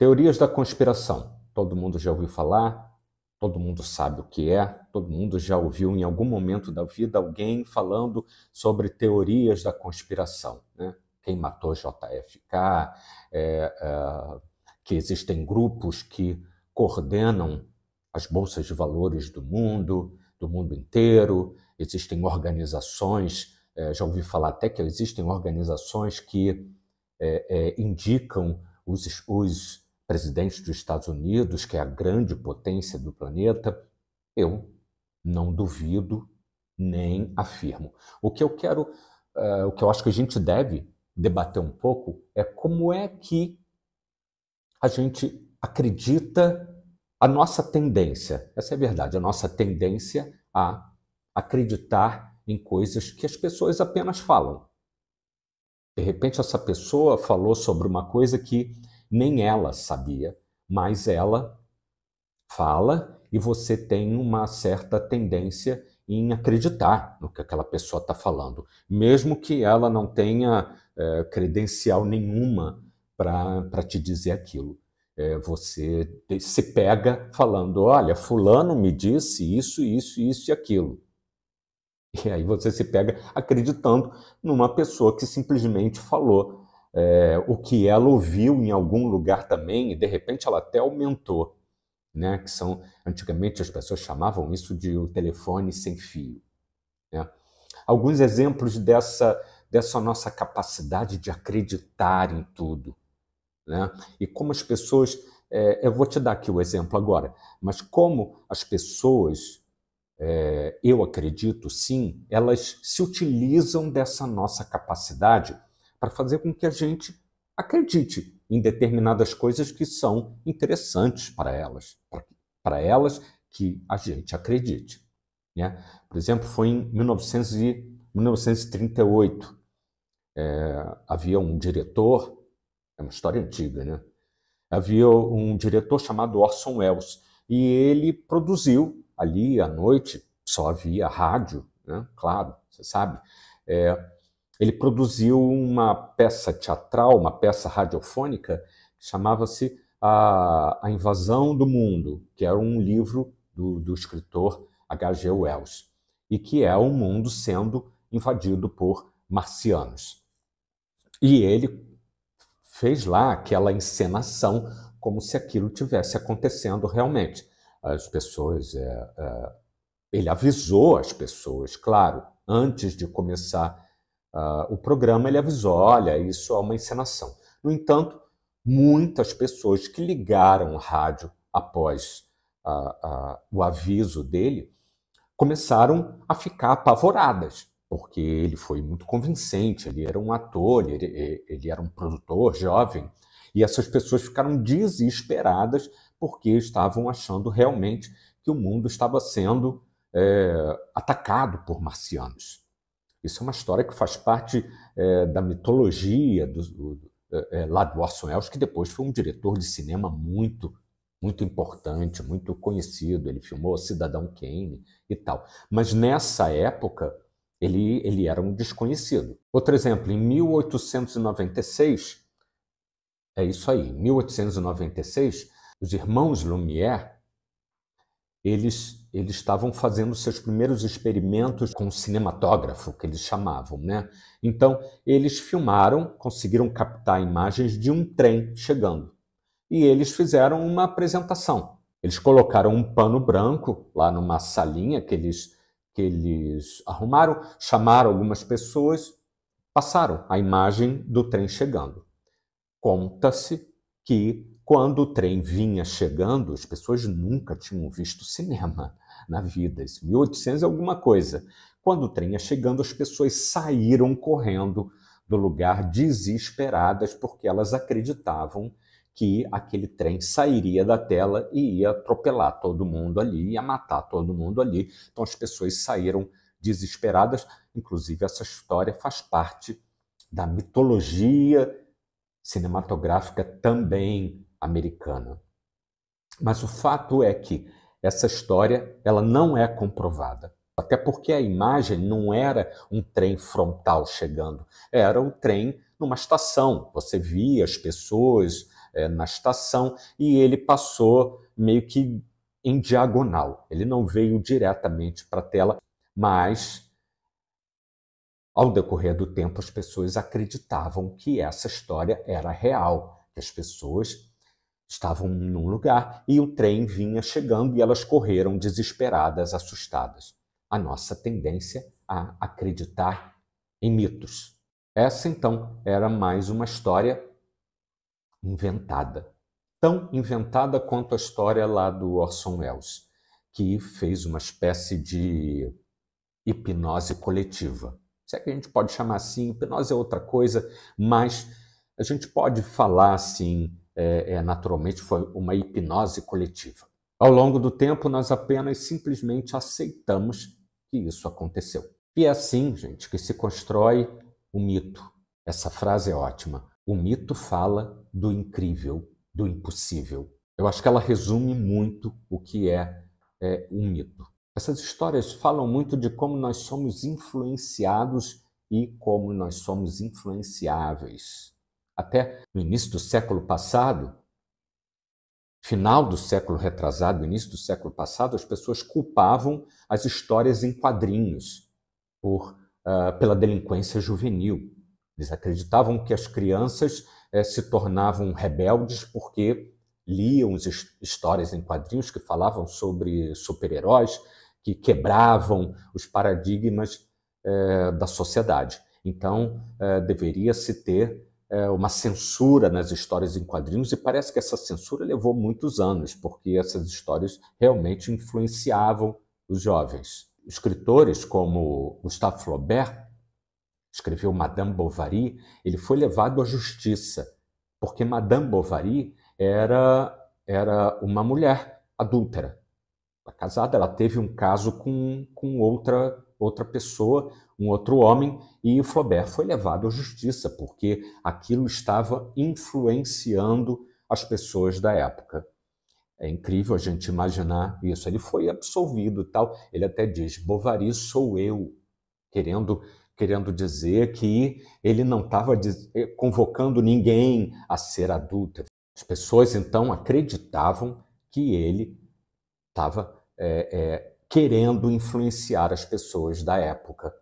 Teorias da conspiração. Todo mundo já ouviu falar, todo mundo sabe o que é, todo mundo já ouviu em algum momento da vida alguém falando sobre teorias da conspiração. Né? Quem matou JFK, é, é, que existem grupos que coordenam as bolsas de valores do mundo, do mundo inteiro, existem organizações, é, já ouvi falar até que existem organizações que é, é, indicam os, os presidente dos Estados Unidos, que é a grande potência do planeta, eu não duvido nem afirmo. O que eu quero, uh, o que eu acho que a gente deve debater um pouco é como é que a gente acredita a nossa tendência, essa é a verdade, a nossa tendência a acreditar em coisas que as pessoas apenas falam. De repente, essa pessoa falou sobre uma coisa que nem ela sabia, mas ela fala e você tem uma certa tendência em acreditar no que aquela pessoa está falando, mesmo que ela não tenha é, credencial nenhuma para te dizer aquilo. É, você se pega falando: olha, Fulano me disse isso, isso, isso e aquilo. E aí você se pega acreditando numa pessoa que simplesmente falou é, o que ela ouviu em algum lugar também, e de repente ela até aumentou, né? Que são, antigamente as pessoas chamavam isso de o telefone sem fio. Né? Alguns exemplos dessa, dessa nossa capacidade de acreditar em tudo, né? E como as pessoas, é, eu vou te dar aqui o exemplo agora, mas como as pessoas é, eu acredito sim, elas se utilizam dessa nossa capacidade para fazer com que a gente acredite em determinadas coisas que são interessantes para elas, para elas que a gente acredite. Né? Por exemplo, foi em 1900 e, 1938. É, havia um diretor, é uma história antiga, né? Havia um diretor chamado Orson Welles e ele produziu ali à noite, só havia rádio, né? claro, você sabe, é, ele produziu uma peça teatral, uma peça radiofônica, que chamava-se a, a, Invasão do Mundo, que era um livro do, do escritor H.G. Wells, e que é o um mundo sendo invadido por marcianos. E ele fez lá aquela encenação como se aquilo tivesse acontecendo realmente. As pessoas, é, é, ele avisou as pessoas, claro, antes de começar Uh, o programa ele avisou, olha, isso é uma encenação. No entanto, muitas pessoas que ligaram o rádio após uh, uh, o aviso dele começaram a ficar apavoradas, porque ele foi muito convincente, ele era um ator, ele, ele era um produtor jovem, e essas pessoas ficaram desesperadas porque estavam achando realmente que o mundo estava sendo é, atacado por marcianos. Isso é uma história que faz parte é, da mitologia do, do, é, é, lá do Orson Welles, que depois foi um diretor de cinema muito, muito importante, muito conhecido. Ele filmou Cidadão Kane e tal. Mas nessa época, ele, ele era um desconhecido. Outro exemplo, em 1896, é isso aí, em 1896, os irmãos Lumière eles, eles estavam fazendo seus primeiros experimentos com cinematógrafo, que eles chamavam, né? Então, eles filmaram, conseguiram captar imagens de um trem chegando. E eles fizeram uma apresentação. Eles colocaram um pano branco lá numa salinha que eles, que eles arrumaram, chamaram algumas pessoas, passaram a imagem do trem chegando. Conta-se que quando o trem vinha chegando, as pessoas nunca tinham visto cinema na vida, isso, 1800 é alguma coisa. Quando o trem ia chegando, as pessoas saíram correndo do lugar desesperadas porque elas acreditavam que aquele trem sairia da tela e ia atropelar todo mundo ali, ia matar todo mundo ali. Então as pessoas saíram desesperadas. Inclusive, essa história faz parte da mitologia cinematográfica também americana. Mas o fato é que essa história ela não é comprovada. Até porque a imagem não era um trem frontal chegando, era um trem numa estação. Você via as pessoas é, na estação e ele passou meio que em diagonal. Ele não veio diretamente para a tela, mas ao decorrer do tempo as pessoas acreditavam que essa história era real, que as pessoas Estavam num lugar e o trem vinha chegando e elas correram desesperadas, assustadas. A nossa tendência a acreditar em mitos. Essa, então, era mais uma história inventada. Tão inventada quanto a história lá do Orson Welles, que fez uma espécie de hipnose coletiva. Se é que a gente pode chamar assim, hipnose é outra coisa, mas a gente pode falar assim é, é, naturalmente foi uma hipnose coletiva. Ao longo do tempo, nós apenas simplesmente aceitamos que isso aconteceu. E é assim, gente, que se constrói o mito. Essa frase é ótima. O mito fala do incrível, do impossível. Eu acho que ela resume muito o que é, é um mito. Essas histórias falam muito de como nós somos influenciados e como nós somos influenciáveis até no início do século passado, final do século retrasado, início do século passado, as pessoas culpavam as histórias em quadrinhos por, uh, pela delinquência juvenil. Eles acreditavam que as crianças eh, se tornavam rebeldes porque liam histórias em quadrinhos que falavam sobre super-heróis, que quebravam os paradigmas eh, da sociedade. Então, eh, deveria se ter é, uma censura nas histórias em quadrinhos, e parece que essa censura levou muitos anos, porque essas histórias realmente influenciavam os jovens. Escritores como Gustave Flaubert escreveu Madame Bovary, ele foi levado à justiça, porque Madame Bovary era, era uma mulher adúltera. É casada, ela teve um caso com, com outra outra pessoa, um outro homem, e o Flaubert foi levado à justiça, porque aquilo estava influenciando as pessoas da época. É incrível a gente imaginar isso. Ele foi absolvido tal. Ele até diz: Bovary sou eu, querendo querendo dizer que ele não estava eh, convocando ninguém a ser adulto. As pessoas então acreditavam que ele estava é, eh, é, eh, querendo influenciar as pessoas da época,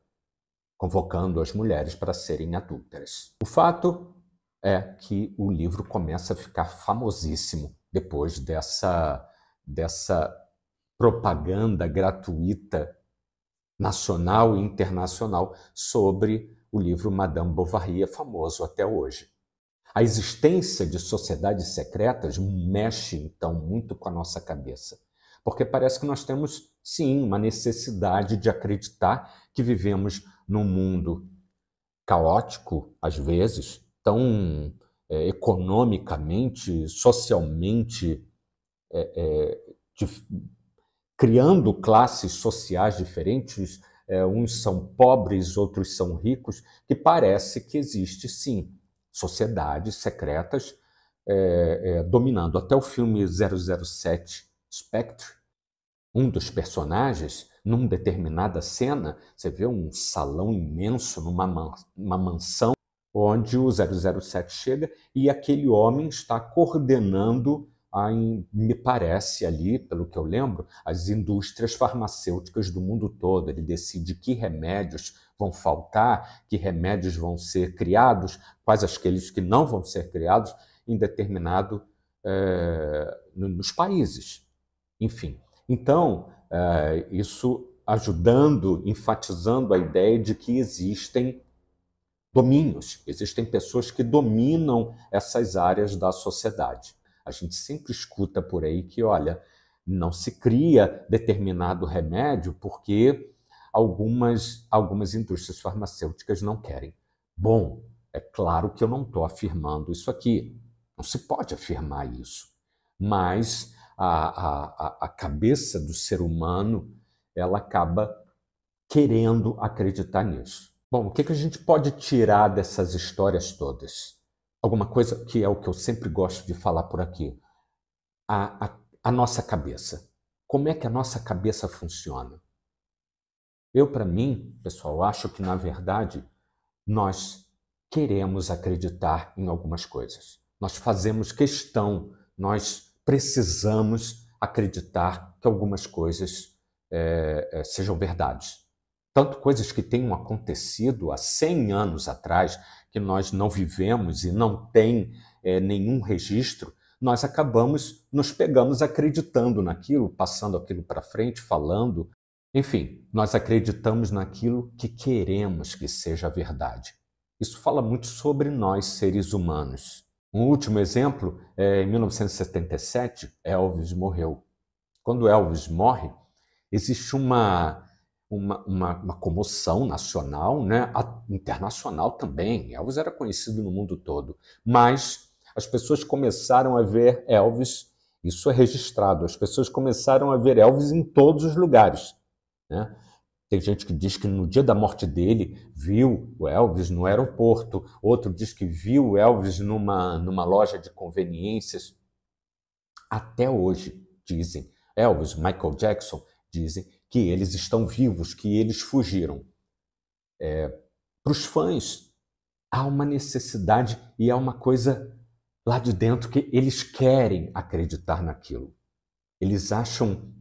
convocando as mulheres para serem adúlteras. O fato é que o livro começa a ficar famosíssimo depois dessa, dessa propaganda gratuita nacional e internacional sobre o livro Madame Bovary, é famoso até hoje. A existência de sociedades secretas mexe, então, muito com a nossa cabeça, porque parece que nós temos Sim, uma necessidade de acreditar que vivemos num mundo caótico, às vezes, tão é, economicamente, socialmente, é, é, criando classes sociais diferentes, é, uns são pobres, outros são ricos, que parece que existe, sim, sociedades secretas é, é, dominando. Até o filme 007 Spectre um dos personagens, numa determinada cena, você vê um salão imenso, numa man mansão, onde o 007 chega e aquele homem está coordenando, a, me parece ali, pelo que eu lembro, as indústrias farmacêuticas do mundo todo. Ele decide que remédios vão faltar, que remédios vão ser criados, quais aqueles que não vão ser criados em determinado é, nos países. Enfim, então, é, isso ajudando, enfatizando a ideia de que existem domínios, existem pessoas que dominam essas áreas da sociedade. A gente sempre escuta por aí que, olha, não se cria determinado remédio porque algumas, algumas indústrias farmacêuticas não querem. Bom, é claro que eu não estou afirmando isso aqui, não se pode afirmar isso, mas a, a, a cabeça do ser humano ela acaba querendo acreditar nisso. Bom, o que, que a gente pode tirar dessas histórias todas? Alguma coisa que é o que eu sempre gosto de falar por aqui: a, a, a nossa cabeça. Como é que a nossa cabeça funciona? Eu, para mim, pessoal, acho que na verdade nós queremos acreditar em algumas coisas. Nós fazemos questão, nós precisamos acreditar que algumas coisas é, é, sejam verdades. Tanto coisas que tenham acontecido há 100 anos atrás, que nós não vivemos e não tem é, nenhum registro, nós acabamos, nos pegamos acreditando naquilo, passando aquilo para frente, falando. Enfim, nós acreditamos naquilo que queremos que seja verdade. Isso fala muito sobre nós, seres humanos. Um último exemplo, é, em 1977, Elvis morreu. Quando Elvis morre, existe uma, uma, uma, uma comoção nacional, né? A, internacional também. Elvis era conhecido no mundo todo, mas as pessoas começaram a ver Elvis, isso é registrado, as pessoas começaram a ver Elvis em todos os lugares. Né? Tem gente que diz que no dia da morte dele viu o Elvis no aeroporto, outro diz que viu o Elvis numa, numa loja de conveniências. Até hoje, dizem, Elvis, Michael Jackson, dizem que eles estão vivos, que eles fugiram. É, Para os fãs, há uma necessidade e há uma coisa lá de dentro que eles querem acreditar naquilo. Eles acham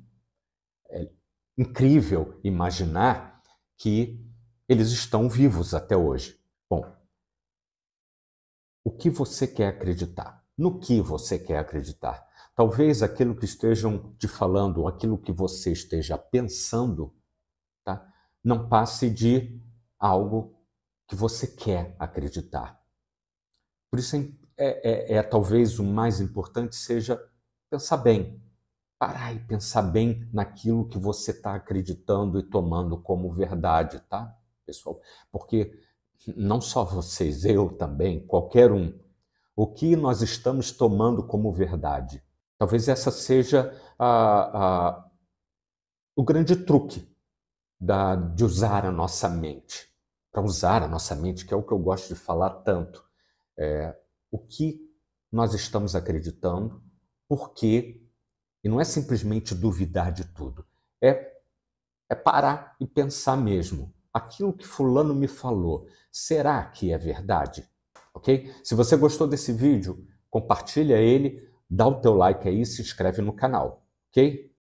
é, incrível imaginar que eles estão vivos até hoje. Bom, o que você quer acreditar? No que você quer acreditar? Talvez aquilo que estejam te falando, aquilo que você esteja pensando, tá? não passe de algo que você quer acreditar. Por isso é, é, é talvez o mais importante seja pensar bem, parar e pensar bem naquilo que você está acreditando e tomando como verdade, tá, pessoal? Porque não só vocês, eu também, qualquer um, o que nós estamos tomando como verdade. Talvez essa seja a, a, o grande truque da, de usar a nossa mente. Para usar a nossa mente, que é o que eu gosto de falar tanto. É, o que nós estamos acreditando, por que e não é simplesmente duvidar de tudo, é, é parar e pensar mesmo. Aquilo que Fulano me falou, será que é verdade? Ok? Se você gostou desse vídeo, compartilha ele, dá o teu like aí e se inscreve no canal, ok?